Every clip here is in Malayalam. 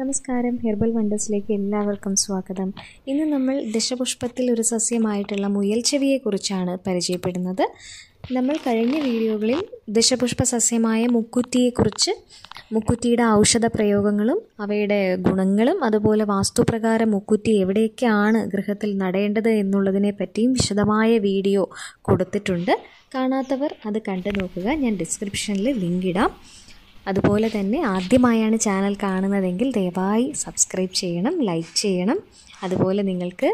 നമസ്കാരം ഹെർബൽ വണ്ടേഴ്സിലേക്ക് എല്ലാവർക്കും സ്വാഗതം ഇന്ന് നമ്മൾ ദശപുഷ്പത്തിൽ ഒരു സസ്യമായിട്ടുള്ള മുയൽ ചെവിയെക്കുറിച്ചാണ് പരിചയപ്പെടുന്നത് നമ്മൾ കഴിഞ്ഞ വീഡിയോകളിൽ ദശപുഷ്പ സസ്യമായ മുക്കുറ്റിയെക്കുറിച്ച് മുക്കുറ്റിയുടെ ഔഷധ പ്രയോഗങ്ങളും അവയുടെ ഗുണങ്ങളും അതുപോലെ വാസ്തുപ്രകാരം മുക്കുറ്റി എവിടെയൊക്കെയാണ് ഗൃഹത്തിൽ നടേണ്ടത് എന്നുള്ളതിനെ പറ്റിയും വിശദമായ വീഡിയോ കൊടുത്തിട്ടുണ്ട് കാണാത്തവർ അത് കണ്ടു നോക്കുക ഞാൻ ഡിസ്ക്രിപ്ഷനിൽ ലിങ്ക് ഇടാം അതുപോലെ തന്നെ ആദ്യമായാണ് ചാനൽ കാണുന്നതെങ്കിൽ ദയവായി സബ്സ്ക്രൈബ് ചെയ്യണം ലൈക്ക് ചെയ്യണം അതുപോലെ നിങ്ങൾക്ക്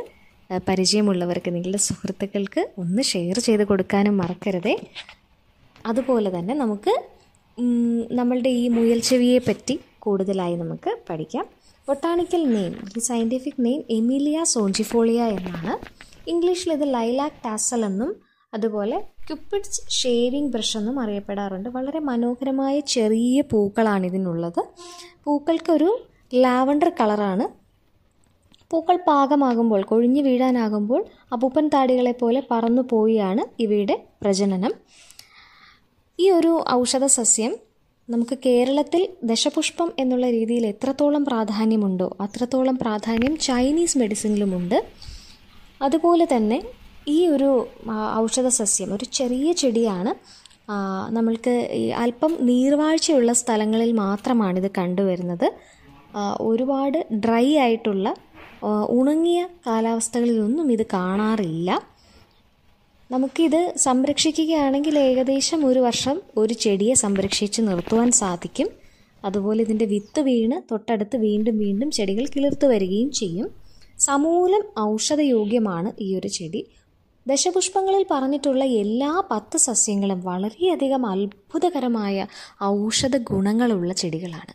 പരിചയമുള്ളവർക്ക് നിങ്ങളുടെ സുഹൃത്തുക്കൾക്ക് ഒന്ന് ഷെയർ ചെയ്ത് കൊടുക്കാനും മറക്കരുതേ അതുപോലെ തന്നെ നമുക്ക് നമ്മളുടെ ഈ മുയൽച്ചെവിയെ പറ്റി കൂടുതലായി നമുക്ക് പഠിക്കാം ബൊട്ടാണിക്കൽ നെയിം ഈ സയൻറ്റിഫിക് നെയിം എമിലിയ സോഞ്ചിഫോളിയ എന്നാണ് ഇംഗ്ലീഷിൽ ഇത് ലൈലാക് ടാസൽ എന്നും അതുപോലെ ക്യുപ്പിഡ്സ് ഷേവിംഗ് ബ്രഷ് എന്നും അറിയപ്പെടാറുണ്ട് വളരെ മനോഹരമായ ചെറിയ പൂക്കളാണ് ഇതിനുള്ളത് പൂക്കൾക്കൊരു ലാവണ്ടർ കളറാണ് പൂക്കൾ പാകമാകുമ്പോൾ കൊഴിഞ്ഞു വീഴാനാകുമ്പോൾ അപ്പൂപ്പൻ താടികളെ പോലെ പറന്നു പോയാണ് ഇവയുടെ പ്രജനനം ഈ ഒരു ഔഷധ സസ്യം നമുക്ക് കേരളത്തിൽ ദശപുഷ്പം എന്നുള്ള രീതിയിൽ എത്രത്തോളം പ്രാധാന്യമുണ്ടോ അത്രത്തോളം പ്രാധാന്യം ചൈനീസ് മെഡിസിനിലുമുണ്ട് അതുപോലെ തന്നെ ഈ ഒരു ഔഷധ സസ്യം ഒരു ചെറിയ ചെടിയാണ് നമ്മൾക്ക് അല്പം നീർവാഴ്ചയുള്ള സ്ഥലങ്ങളിൽ മാത്രമാണിത് കണ്ടുവരുന്നത് ഒരുപാട് ഡ്രൈ ആയിട്ടുള്ള ഉണങ്ങിയ കാലാവസ്ഥകളിലൊന്നും ഇത് കാണാറില്ല നമുക്കിത് സംരക്ഷിക്കുകയാണെങ്കിൽ ഏകദേശം ഒരു വർഷം ഒരു ചെടിയെ സംരക്ഷിച്ച് നിർത്തുവാൻ സാധിക്കും അതുപോലെ ഇതിൻ്റെ വിത്ത് വീണ് തൊട്ടടുത്ത് വീണ്ടും വീണ്ടും ചെടികൾ കിളിർത്തു വരികയും ചെയ്യും സമൂലം ഔഷധയോഗ്യമാണ് ഈ ഒരു ചെടി ദശപുഷ്പങ്ങളിൽ പറഞ്ഞിട്ടുള്ള എല്ലാ പത്ത് സസ്യങ്ങളും വളരെയധികം അത്ഭുതകരമായ ഔഷധ ഗുണങ്ങളുള്ള ചെടികളാണ്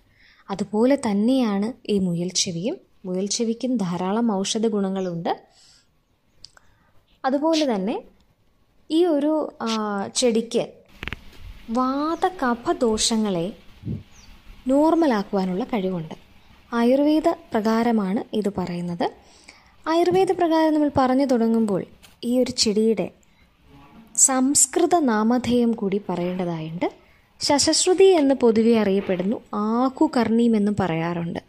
അതുപോലെ തന്നെയാണ് ഈ മുയൽച്ചെവിയും മുയൽച്ചെവിക്കും ധാരാളം ഔഷധ ഗുണങ്ങളുണ്ട് അതുപോലെ തന്നെ ഈ ഒരു ചെടിക്ക് വാതകഫദോഷങ്ങളെ നോർമലാക്കുവാനുള്ള കഴിവുണ്ട് ആയുർവേദ പ്രകാരമാണ് ഇത് പറയുന്നത് ആയുർവേദ പ്രകാരം നമ്മൾ പറഞ്ഞു തുടങ്ങുമ്പോൾ ഈ ഒരു ചെടിയുടെ സംസ്കൃത നാമധേയം കൂടി പറയേണ്ടതായുണ്ട് ശശശ്രുതി എന്ന് പൊതുവെ അറിയപ്പെടുന്നു ആകുകർണീം എന്നും പറയാറുണ്ട്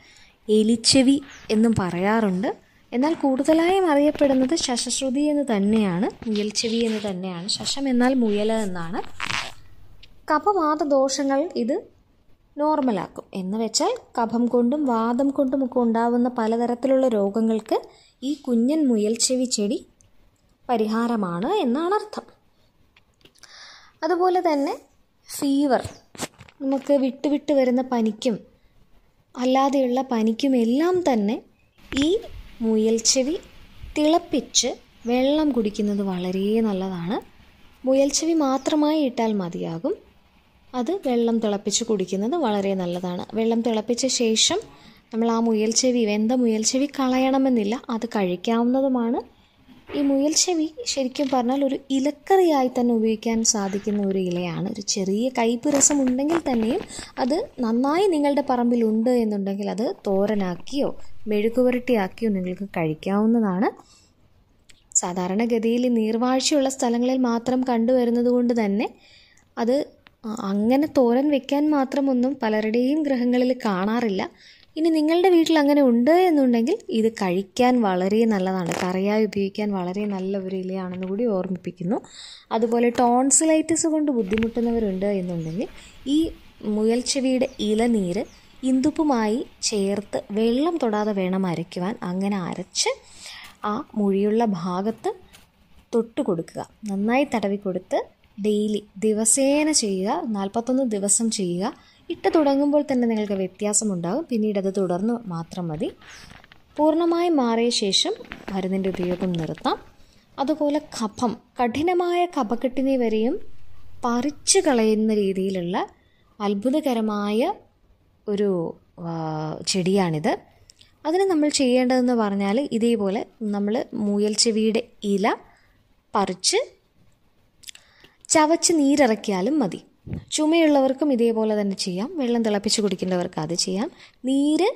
എലിച്ചെവി എന്നും പറയാറുണ്ട് എന്നാൽ കൂടുതലായും അറിയപ്പെടുന്നത് ശശശ്രുതി എന്ന് തന്നെയാണ് മുയൽച്ചെവി എന്ന് തന്നെയാണ് ശശം എന്നാൽ മുയൽ എന്നാണ് കപവാത ദോഷങ്ങൾ ഇത് നോർമലാക്കും എന്ന് വെച്ചാൽ കഫം കൊണ്ടും വാദം കൊണ്ടും ഒക്കെ ഉണ്ടാവുന്ന പലതരത്തിലുള്ള രോഗങ്ങൾക്ക് ഈ കുഞ്ഞൻ മുയൽച്ചെവി ചെടി പരിഹാരമാണ് എന്നാണ് അർത്ഥം അതുപോലെ തന്നെ ഫീവർ നമുക്ക് വിട്ടുവിട്ട് വരുന്ന പനിക്കും അല്ലാതെയുള്ള പനിക്കുമെല്ലാം തന്നെ ഈ ചെവി തിളപ്പിച്ച് വെള്ളം കുടിക്കുന്നത് വളരെ നല്ലതാണ് മുയൽച്ചെവി മാത്രമായി ഇട്ടാൽ മതിയാകും അത് വെള്ളം തിളപ്പിച്ച് കുടിക്കുന്നത് വളരെ നല്ലതാണ് വെള്ളം തിളപ്പിച്ച ശേഷം നമ്മൾ ആ മുയൽച്ചെവി വെന്ത മുയൽച്ചെവി കളയണമെന്നില്ല അത് കഴിക്കാവുന്നതുമാണ് ഈ മുയൽ ചെവി ശരിക്കും പറഞ്ഞാൽ ഒരു ഇലക്കറിയായി തന്നെ ഉപയോഗിക്കാൻ സാധിക്കുന്ന ഒരു ഇലയാണ് ഒരു ചെറിയ കയ്പ് രസം ഉണ്ടെങ്കിൽ തന്നെയും അത് നന്നായി നിങ്ങളുടെ പറമ്പിൽ ഉണ്ട് എന്നുണ്ടെങ്കിൽ അത് തോരനാക്കിയോ മെഴുകുപുരട്ടിയാക്കിയോ നിങ്ങൾക്ക് കഴിക്കാവുന്നതാണ് സാധാരണഗതിയിൽ നീർവാഴ്ചയുള്ള സ്ഥലങ്ങളിൽ മാത്രം കണ്ടുവരുന്നത് കൊണ്ട് തന്നെ അത് അങ്ങനെ തോരൻ വെക്കാൻ മാത്രമൊന്നും പലരുടെയും ഗ്രഹങ്ങളിൽ കാണാറില്ല ഇനി നിങ്ങളുടെ വീട്ടിൽ അങ്ങനെ ഉണ്ട് എന്നുണ്ടെങ്കിൽ ഇത് കഴിക്കാൻ വളരെ നല്ലതാണ് കറിയായി ഉപയോഗിക്കാൻ വളരെ നല്ല ഒരു ഇലയാണെന്ന് കൂടി ഓർമ്മിപ്പിക്കുന്നു അതുപോലെ ടോൺസിലൈറ്റിസ് കൊണ്ട് ബുദ്ധിമുട്ടുന്നവരുണ്ട് എന്നുണ്ടെങ്കിൽ ഈ മുയൽച്ചെവിയുടെ ഇലനീര് ഇന്ദുപ്പുമായി ചേർത്ത് വെള്ളം തൊടാതെ വേണം അരയ്ക്കുവാൻ അങ്ങനെ അരച്ച് ആ മുഴിയുള്ള ഭാഗത്ത് തൊട്ട് കൊടുക്കുക നന്നായി തടവി കൊടുത്ത് ഡെയിലി ദിവസേന ചെയ്യുക നാൽപ്പത്തൊന്ന് ദിവസം ചെയ്യുക ഇട്ട് തുടങ്ങുമ്പോൾ തന്നെ നിങ്ങൾക്ക് വ്യത്യാസമുണ്ടാകും പിന്നീട് അത് തുടർന്ന് മാത്രം മതി പൂർണ്ണമായി മാറിയ ശേഷം മരുന്നിൻ്റെ ഉപയോഗം നിർത്താം അതുപോലെ കഫം കഠിനമായ കഫക്കെട്ടിനെ വരെയും പറിച്ച് കളയുന്ന രീതിയിലുള്ള അത്ഭുതകരമായ ഒരു ചെടിയാണിത് അതിന് നമ്മൾ ചെയ്യേണ്ടതെന്ന് പറഞ്ഞാൽ ഇതേപോലെ നമ്മൾ മുയൽ ചെവിയുടെ ഇല പറിച്ച് ചവച്ച് നീരിറക്കിയാലും മതി ചുമയുള്ളവർക്കും ഇതേപോലെ തന്നെ ചെയ്യാം വെള്ളം തിളപ്പിച്ച് കുടിക്കേണ്ടവർക്ക് അത് ചെയ്യാം നീര്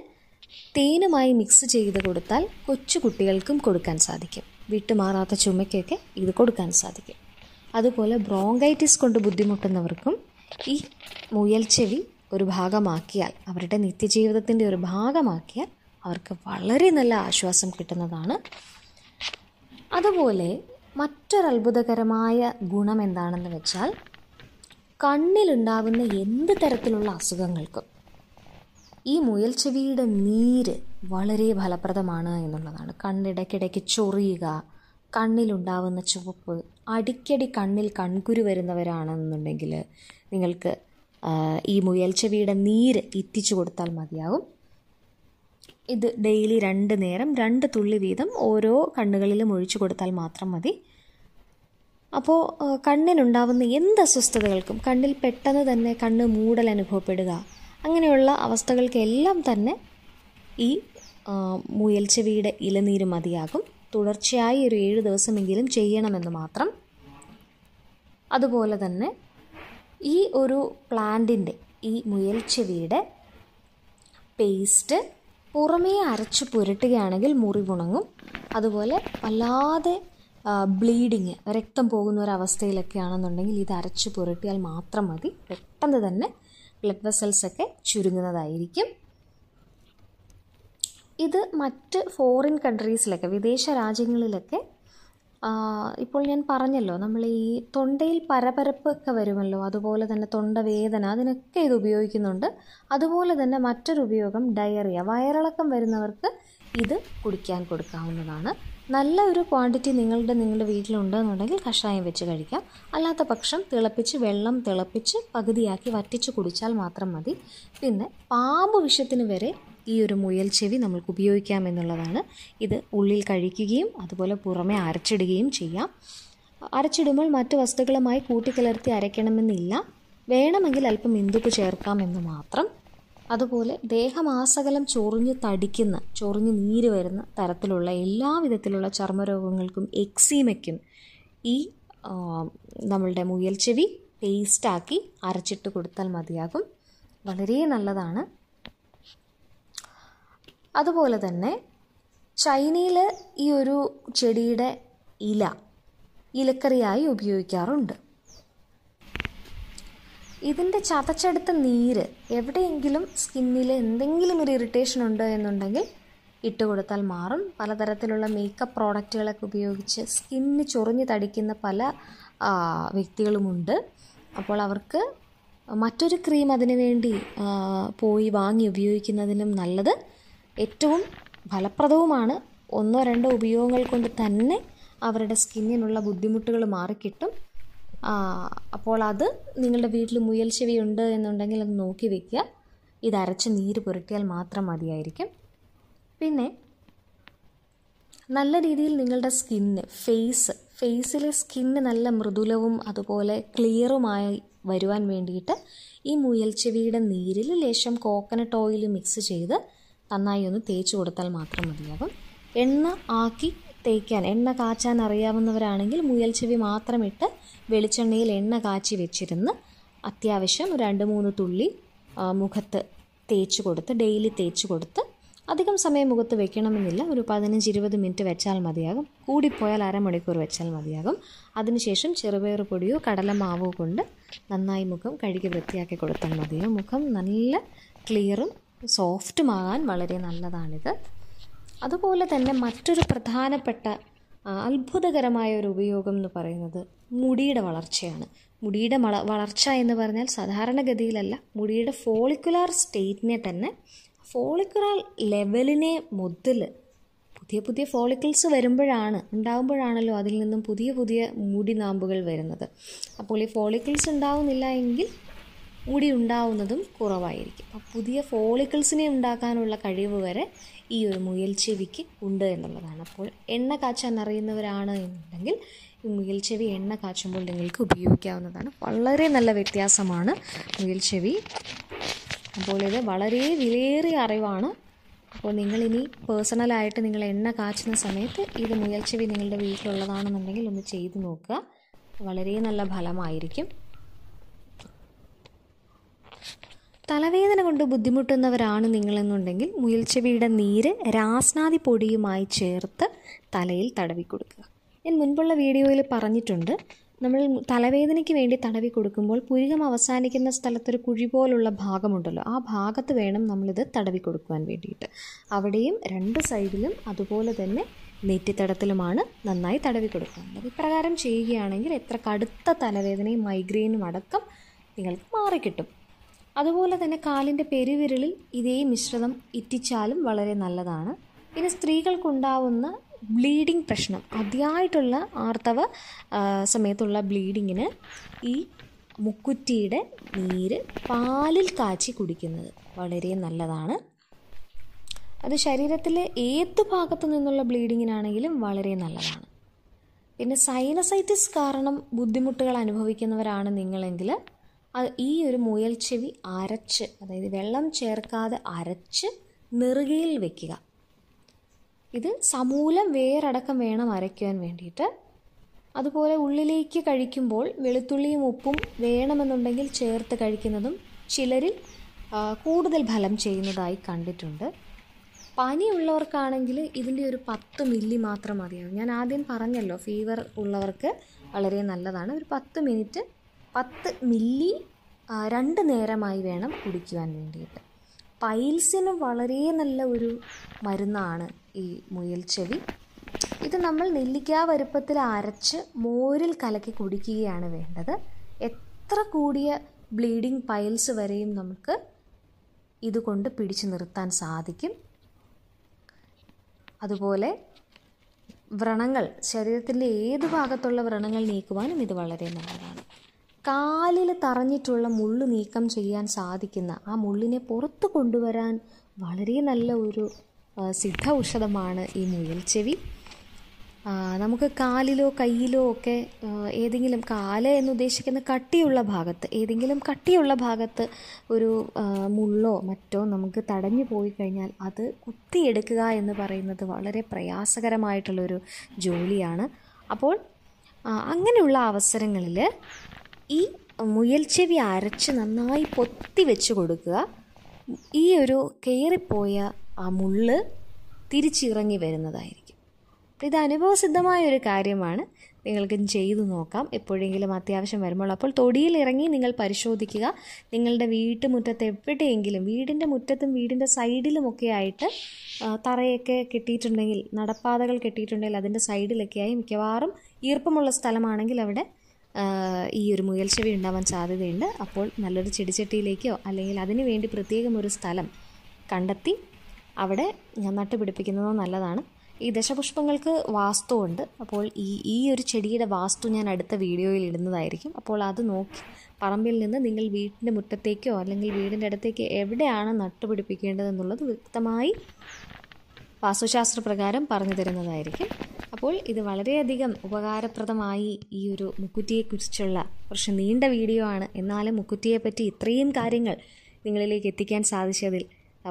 തേനുമായി മിക്സ് ചെയ്ത് കൊടുത്താൽ കൊച്ചു കുട്ടികൾക്കും കൊടുക്കാൻ സാധിക്കും വിട്ടുമാറാത്ത ചുമയ്ക്കൊക്കെ ഇത് കൊടുക്കാൻ സാധിക്കും അതുപോലെ ബ്രോങ്കൈറ്റിസ് കൊണ്ട് ബുദ്ധിമുട്ടുന്നവർക്കും ഈ മുയൽച്ചെവി ഒരു ഭാഗമാക്കിയാൽ അവരുടെ നിത്യജീവിതത്തിൻ്റെ ഒരു ഭാഗമാക്കിയാൽ അവർക്ക് വളരെ നല്ല ആശ്വാസം കിട്ടുന്നതാണ് അതുപോലെ മറ്റൊരു അത്ഭുതകരമായ ഗുണം എന്താണെന്ന് വെച്ചാൽ കണ്ണിലുണ്ടാവുന്ന എന്ത് തരത്തിലുള്ള അസുഖങ്ങൾക്കും ഈ ചെവിയുടെ നീര് വളരെ ഫലപ്രദമാണ് എന്നുള്ളതാണ് കണ്ണിടയ്ക്കിടയ്ക്ക് ചൊറിയുക കണ്ണിലുണ്ടാവുന്ന ചുവപ്പ് അടിക്കടി കണ്ണിൽ കൺകുരു വരുന്നവരാണെന്നുണ്ടെങ്കിൽ നിങ്ങൾക്ക് ഈ ചെവിയുടെ നീര് ഇത്തിച്ചു കൊടുത്താൽ മതിയാവും ഇത് ഡെയിലി രണ്ട് നേരം രണ്ട് തുള്ളി വീതം ഓരോ കണ്ണുകളിലും ഒഴിച്ചു കൊടുത്താൽ മാത്രം മതി അപ്പോൾ കണ്ണിനുണ്ടാവുന്ന എന്ത് അസ്വസ്ഥതകൾക്കും കണ്ണിൽ പെട്ടെന്ന് തന്നെ കണ്ണ് മൂടൽ അനുഭവപ്പെടുക അങ്ങനെയുള്ള അവസ്ഥകൾക്കെല്ലാം തന്നെ ഈ മുയൽച്ചെവിയുടെ ഇലനീര് മതിയാകും തുടർച്ചയായി ഒരു ഏഴ് ദിവസമെങ്കിലും ചെയ്യണമെന്ന് മാത്രം അതുപോലെ തന്നെ ഈ ഒരു പ്ലാന്റിൻ്റെ ഈ മുയൽച്ചെവിയുടെ പേസ്റ്റ് പുറമേ അരച്ച് പുരട്ടുകയാണെങ്കിൽ മുറിവുണങ്ങും അതുപോലെ വല്ലാതെ ബ്ലീഡിങ് രക്തം പോകുന്ന ഒരു ആണെന്നുണ്ടെങ്കിൽ ഇത് അരച്ച് പുരട്ടിയാൽ മാത്രം മതി പെട്ടെന്ന് തന്നെ ബ്ലഡ് വെസൽസൊക്കെ ചുരുങ്ങുന്നതായിരിക്കും ഇത് മറ്റ് ഫോറിൻ കൺട്രീസിലൊക്കെ വിദേശ രാജ്യങ്ങളിലൊക്കെ ഇപ്പോൾ ഞാൻ പറഞ്ഞല്ലോ നമ്മൾ ഈ തൊണ്ടയിൽ ഒക്കെ വരുമല്ലോ അതുപോലെ തന്നെ തൊണ്ടവേദന അതിനൊക്കെ ഇത് ഉപയോഗിക്കുന്നുണ്ട് അതുപോലെ തന്നെ മറ്റൊരു ഉപയോഗം ഡയറിയ വയറിളക്കം വരുന്നവർക്ക് ഇത് കുടിക്കാൻ കൊടുക്കാവുന്നതാണ് നല്ല ഒരു ക്വാണ്ടിറ്റി നിങ്ങളുടെ നിങ്ങളുടെ വീട്ടിലുണ്ടെന്നുണ്ടെങ്കിൽ കഷായം വെച്ച് കഴിക്കാം അല്ലാത്ത പക്ഷം തിളപ്പിച്ച് വെള്ളം തിളപ്പിച്ച് പകുതിയാക്കി വറ്റിച്ച് കുടിച്ചാൽ മാത്രം മതി പിന്നെ പാമ്പ് വിഷത്തിന് വരെ ഈ ഒരു മുയൽ ചെവി നമ്മൾക്ക് ഉപയോഗിക്കാമെന്നുള്ളതാണ് ഇത് ഉള്ളിൽ കഴിക്കുകയും അതുപോലെ പുറമെ അരച്ചിടുകയും ചെയ്യാം അരച്ചിടുമ്പോൾ മറ്റു വസ്തുക്കളുമായി കൂട്ടിക്കലർത്തി അരയ്ക്കണമെന്നില്ല വേണമെങ്കിൽ അല്പം ഇന്തുപ്പ് ചേർക്കാമെന്ന് മാത്രം അതുപോലെ ദേഹമാസകലം ചൊറിഞ്ഞ് തടിക്കുന്ന ചൊറിഞ്ഞ് നീര് വരുന്ന തരത്തിലുള്ള എല്ലാ വിധത്തിലുള്ള ചർമ്മരോഗങ്ങൾക്കും എക്സീമയ്ക്കും ഈ നമ്മളുടെ മുയൽ ചെവി പേസ്റ്റാക്കി അരച്ചിട്ട് കൊടുത്താൽ മതിയാകും വളരെ നല്ലതാണ് അതുപോലെ തന്നെ ചൈനയിൽ ഈ ഒരു ചെടിയുടെ ഇല ഇലക്കറിയായി ഉപയോഗിക്കാറുണ്ട് ഇതിൻ്റെ ചതച്ചെടുത്ത നീര് എവിടെയെങ്കിലും സ്കിന്നിൽ എന്തെങ്കിലും ഒരു ഇറിറ്റേഷൻ ഉണ്ടോ എന്നുണ്ടെങ്കിൽ ഇട്ട് കൊടുത്താൽ മാറും പലതരത്തിലുള്ള മേക്കപ്പ് പ്രോഡക്റ്റുകളൊക്കെ ഉപയോഗിച്ച് സ്കിന്ന് ചൊറിഞ്ഞ് തടിക്കുന്ന പല വ്യക്തികളുമുണ്ട് അപ്പോൾ അവർക്ക് മറ്റൊരു ക്രീം അതിനു വേണ്ടി പോയി വാങ്ങി ഉപയോഗിക്കുന്നതിനും നല്ലത് ഏറ്റവും ഫലപ്രദവുമാണ് ഒന്നോ രണ്ടോ ഉപയോഗങ്ങൾ കൊണ്ട് തന്നെ അവരുടെ സ്കിന്നിനുള്ള ബുദ്ധിമുട്ടുകൾ മാറിക്കിട്ടും അപ്പോൾ അത് നിങ്ങളുടെ വീട്ടിൽ മുയൽ ചെവി ഉണ്ട് എന്നുണ്ടെങ്കിൽ അത് നോക്കി വെക്കുക ഇത് അരച്ച് നീര് പുരട്ടിയാൽ മാത്രം മതിയായിരിക്കും പിന്നെ നല്ല രീതിയിൽ നിങ്ങളുടെ സ്കിന്ന് ഫേസ് ഫേസിലെ സ്കിന്ന് നല്ല മൃദുലവും അതുപോലെ ക്ലിയറുമായി വരുവാൻ വേണ്ടിയിട്ട് ഈ ചെവിയുടെ നീരിൽ ലേശം കോക്കനട്ട് ഓയിൽ മിക്സ് ചെയ്ത് നന്നായി ഒന്ന് തേച്ച് കൊടുത്താൽ മാത്രം മതിയാകും എണ്ണ ആക്കി തേക്കാൻ എണ്ണ കാച്ചാൻ അറിയാവുന്നവരാണെങ്കിൽ മുയൽ ചെവി മാത്രമിട്ട് വെളിച്ചെണ്ണയിൽ എണ്ണ കാച്ചി വെച്ചിരുന്ന് അത്യാവശ്യം രണ്ട് മൂന്ന് തുള്ളി മുഖത്ത് തേച്ച് കൊടുത്ത് ഡെയിലി തേച്ച് കൊടുത്ത് അധികം സമയം മുഖത്ത് വെക്കണമെന്നില്ല ഒരു പതിനഞ്ച് ഇരുപത് മിനിറ്റ് വെച്ചാൽ മതിയാകും കൂടിപ്പോയാൽ അരമണിക്കൂർ വെച്ചാൽ മതിയാകും അതിനുശേഷം ചെറുപയർ പൊടിയോ കടലമാവോ കൊണ്ട് നന്നായി മുഖം കഴുകി വൃത്തിയാക്കി കൊടുത്താൽ മതിയാകും മുഖം നല്ല ക്ലിയറും സോഫ്റ്റുമാകാൻ വളരെ നല്ലതാണിത് അതുപോലെ തന്നെ മറ്റൊരു പ്രധാനപ്പെട്ട അത്ഭുതകരമായ ഒരു ഉപയോഗം എന്ന് പറയുന്നത് മുടിയുടെ വളർച്ചയാണ് മുടിയുടെ വള വളർച്ച എന്ന് പറഞ്ഞാൽ സാധാരണഗതിയിലല്ല മുടിയുടെ ഫോളിക്കുലാർ സ്റ്റേറ്റിനെ തന്നെ ഫോളിക്കുലാർ ലെവലിനെ മുതൽ പുതിയ പുതിയ ഫോളിക്കിൾസ് വരുമ്പോഴാണ് ഉണ്ടാകുമ്പോഴാണല്ലോ അതിൽ നിന്നും പുതിയ പുതിയ മുടി നാമ്പുകൾ വരുന്നത് അപ്പോൾ ഈ ഫോളിക്കിൾസ് ഉണ്ടാവുന്നില്ല എങ്കിൽ മുടി ഉണ്ടാവുന്നതും കുറവായിരിക്കും അപ്പോൾ പുതിയ ഫോളിക്കിൾസിനെ ഉണ്ടാക്കാനുള്ള കഴിവ് വരെ ഈ ഒരു മുയൽ ചെവിക്ക് ഉണ്ട് എന്നുള്ളതാണ് അപ്പോൾ എണ്ണ കാച്ചാൻ അറിയുന്നവരാണ് എന്നുണ്ടെങ്കിൽ ഈ മുയൽ ചെവി എണ്ണ കാച്ചുമ്പോൾ നിങ്ങൾക്ക് ഉപയോഗിക്കാവുന്നതാണ് വളരെ നല്ല വ്യത്യാസമാണ് മുയൽ ചെവി അപ്പോൾ ഇത് വളരെ വിലയേറിയ അറിവാണ് അപ്പോൾ നിങ്ങളിനി പേഴ്സണലായിട്ട് നിങ്ങൾ എണ്ണ കാച്ചുന്ന സമയത്ത് ഇത് ചെവി നിങ്ങളുടെ വീട്ടിലുള്ളതാണെന്നുണ്ടെങ്കിൽ ഒന്ന് ചെയ്തു നോക്കുക വളരെ നല്ല ഫലമായിരിക്കും തലവേദന കൊണ്ട് ബുദ്ധിമുട്ടുന്നവരാണ് നിങ്ങളെന്നുണ്ടെങ്കിൽ മുയൽച്ചെവിയുടെ നീര് രാസ്നാദി പൊടിയുമായി ചേർത്ത് തലയിൽ തടവി കൊടുക്കുക ഞാൻ മുൻപുള്ള വീഡിയോയിൽ പറഞ്ഞിട്ടുണ്ട് നമ്മൾ തലവേദനയ്ക്ക് വേണ്ടി തടവി കൊടുക്കുമ്പോൾ പുരികം അവസാനിക്കുന്ന സ്ഥലത്തൊരു കുഴി പോലുള്ള ഭാഗമുണ്ടല്ലോ ആ ഭാഗത്ത് വേണം നമ്മളിത് തടവി കൊടുക്കുവാൻ വേണ്ടിയിട്ട് അവിടെയും രണ്ട് സൈഡിലും അതുപോലെ തന്നെ നെറ്റിത്തടത്തിലുമാണ് നന്നായി തടവി കൊടുക്കുന്നത് ഇപ്രകാരം ചെയ്യുകയാണെങ്കിൽ എത്ര കടുത്ത തലവേദനയും മൈഗ്രെയിനും അടക്കം നിങ്ങൾക്ക് മാറിക്കിട്ടും അതുപോലെ തന്നെ കാലിൻ്റെ പെരുവിരലിൽ ഇതേ മിശ്രിതം ഇറ്റിച്ചാലും വളരെ നല്ലതാണ് പിന്നെ സ്ത്രീകൾക്കുണ്ടാവുന്ന ബ്ലീഡിംഗ് പ്രശ്നം അതിയായിട്ടുള്ള ആർത്തവ സമയത്തുള്ള ബ്ലീഡിങ്ങിന് ഈ മുക്കുറ്റിയുടെ നീര് പാലിൽ കാച്ചി കുടിക്കുന്നത് വളരെ നല്ലതാണ് അത് ശരീരത്തിലെ ഏത് ഭാഗത്തു നിന്നുള്ള ബ്ലീഡിങ്ങിനാണെങ്കിലും വളരെ നല്ലതാണ് പിന്നെ സൈനസൈറ്റിസ് കാരണം ബുദ്ധിമുട്ടുകൾ അനുഭവിക്കുന്നവരാണ് നിങ്ങളെങ്കിൽ ഈ ഒരു മുയൽ ചെവി അരച്ച് അതായത് വെള്ളം ചേർക്കാതെ അരച്ച് നെറുകയിൽ വെക്കുക ഇത് സമൂലം വേറടക്കം വേണം അരയ്ക്കുവാൻ വേണ്ടിയിട്ട് അതുപോലെ ഉള്ളിലേക്ക് കഴിക്കുമ്പോൾ വെളുത്തുള്ളിയും ഉപ്പും വേണമെന്നുണ്ടെങ്കിൽ ചേർത്ത് കഴിക്കുന്നതും ചിലരിൽ കൂടുതൽ ഫലം ചെയ്യുന്നതായി കണ്ടിട്ടുണ്ട് ഉള്ളവർക്കാണെങ്കിൽ ഇതിൻ്റെ ഒരു പത്ത് മില്ലി മാത്രം മതിയാവും ഞാൻ ആദ്യം പറഞ്ഞല്ലോ ഫീവർ ഉള്ളവർക്ക് വളരെ നല്ലതാണ് ഒരു പത്ത് മിനിറ്റ് പത്ത് മില്ലി രണ്ട് നേരമായി വേണം കുടിക്കുവാൻ വേണ്ടിയിട്ട് പൈൽസിന് വളരെ നല്ല ഒരു മരുന്നാണ് ഈ മുയൽ ചെവി ഇത് നമ്മൾ നെല്ലിക്കാ വരുപ്പത്തിൽ അരച്ച് മോരിൽ കലക്കി കുടിക്കുകയാണ് വേണ്ടത് എത്ര കൂടിയ ബ്ലീഡിംഗ് പൈൽസ് വരെയും നമുക്ക് ഇതുകൊണ്ട് പിടിച്ചു നിർത്താൻ സാധിക്കും അതുപോലെ വ്രണങ്ങൾ ശരീരത്തിൻ്റെ ഏത് ഭാഗത്തുള്ള വ്രണങ്ങൾ നീക്കുവാനും ഇത് വളരെ നല്ലതാണ് കാലിൽ തറഞ്ഞിട്ടുള്ള മുള്ളു നീക്കം ചെയ്യാൻ സാധിക്കുന്ന ആ മുള്ളിനെ പുറത്ത് കൊണ്ടുവരാൻ വളരെ നല്ല ഒരു സിദ്ധ ഔഷധമാണ് ഈ മുയൽ ചെവി നമുക്ക് കാലിലോ കയ്യിലോ ഒക്കെ ഏതെങ്കിലും കാല എന്നുദ്ദേശിക്കുന്ന കട്ടിയുള്ള ഭാഗത്ത് ഏതെങ്കിലും കട്ടിയുള്ള ഭാഗത്ത് ഒരു മുള്ളോ മറ്റോ നമുക്ക് തടഞ്ഞു പോയി കഴിഞ്ഞാൽ അത് കുത്തിയെടുക്കുക എന്ന് പറയുന്നത് വളരെ പ്രയാസകരമായിട്ടുള്ളൊരു ജോലിയാണ് അപ്പോൾ അങ്ങനെയുള്ള അവസരങ്ങളിൽ ഈ മുയൽച്ചെവി അരച്ച് നന്നായി പൊത്തി വെച്ച് കൊടുക്കുക ഈ ഒരു കയറിപ്പോയ ആ മുള്ള് തിരിച്ചിറങ്ങി വരുന്നതായിരിക്കും ഇത് അനുഭവസിദ്ധമായ ഒരു കാര്യമാണ് നിങ്ങൾക്കും ചെയ്തു നോക്കാം എപ്പോഴെങ്കിലും അത്യാവശ്യം വരുമ്പോൾ അപ്പോൾ തൊടിയിൽ ഇറങ്ങി നിങ്ങൾ പരിശോധിക്കുക നിങ്ങളുടെ വീട്ടുമുറ്റത്ത് എവിടെയെങ്കിലും വീടിൻ്റെ മുറ്റത്തും വീടിൻ്റെ സൈഡിലുമൊക്കെ ആയിട്ട് തറയൊക്കെ കെട്ടിയിട്ടുണ്ടെങ്കിൽ നടപ്പാതകൾ കെട്ടിയിട്ടുണ്ടെങ്കിൽ അതിൻ്റെ സൈഡിലൊക്കെയായി മിക്കവാറും ഈർപ്പമുള്ള സ്ഥലമാണെങ്കിൽ അവിടെ ഈ ഒരു മുയൽ ചെവി ഉണ്ടാവാൻ സാധ്യതയുണ്ട് അപ്പോൾ നല്ലൊരു ചെടിച്ചട്ടിയിലേക്കോ അല്ലെങ്കിൽ അതിന് വേണ്ടി പ്രത്യേകം ഒരു സ്ഥലം കണ്ടെത്തി അവിടെ പിടിപ്പിക്കുന്നത് നല്ലതാണ് ഈ ദശപുഷ്പങ്ങൾക്ക് വാസ്തുവുണ്ട് അപ്പോൾ ഈ ഈ ഒരു ചെടിയുടെ വാസ്തു ഞാൻ അടുത്ത വീഡിയോയിൽ ഇടുന്നതായിരിക്കും അപ്പോൾ അത് നോക്കി പറമ്പിൽ നിന്ന് നിങ്ങൾ വീടിൻ്റെ മുറ്റത്തേക്കോ അല്ലെങ്കിൽ വീടിൻ്റെ അടുത്തേക്കോ എവിടെയാണ് നട്ടുപിടിപ്പിക്കേണ്ടതെന്നുള്ളത് വ്യക്തമായി വാസ്തുശാസ്ത്ര പ്രകാരം പറഞ്ഞു തരുന്നതായിരിക്കും അപ്പോൾ ഇത് വളരെയധികം ഉപകാരപ്രദമായി ഈ ഒരു മുക്കുറ്റിയെക്കുറിച്ചുള്ള കുറച്ച് നീണ്ട വീഡിയോ ആണ് എന്നാലും മുക്കുറ്റിയെ പറ്റി ഇത്രയും കാര്യങ്ങൾ നിങ്ങളിലേക്ക് എത്തിക്കാൻ സാധിച്ചതിൽ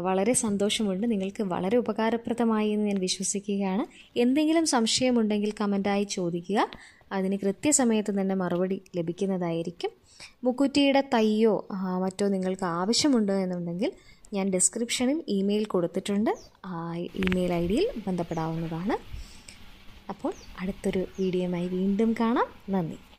വളരെ സന്തോഷമുണ്ട് നിങ്ങൾക്ക് വളരെ ഉപകാരപ്രദമായി എന്ന് ഞാൻ വിശ്വസിക്കുകയാണ് എന്തെങ്കിലും സംശയമുണ്ടെങ്കിൽ കമൻറ്റായി ചോദിക്കുക അതിന് കൃത്യസമയത്ത് തന്നെ മറുപടി ലഭിക്കുന്നതായിരിക്കും മുക്കുറ്റിയുടെ തൈയോ മറ്റോ നിങ്ങൾക്ക് ആവശ്യമുണ്ടോ എന്നുണ്ടെങ്കിൽ ഞാൻ ഡിസ്ക്രിപ്ഷനിൽ ഇമെയിൽ കൊടുത്തിട്ടുണ്ട് ആ ഇമെയിൽ ഐ ഡിയിൽ ബന്ധപ്പെടാവുന്നതാണ് അപ്പോൾ അടുത്തൊരു വീഡിയോയുമായി വീണ്ടും കാണാം നന്ദി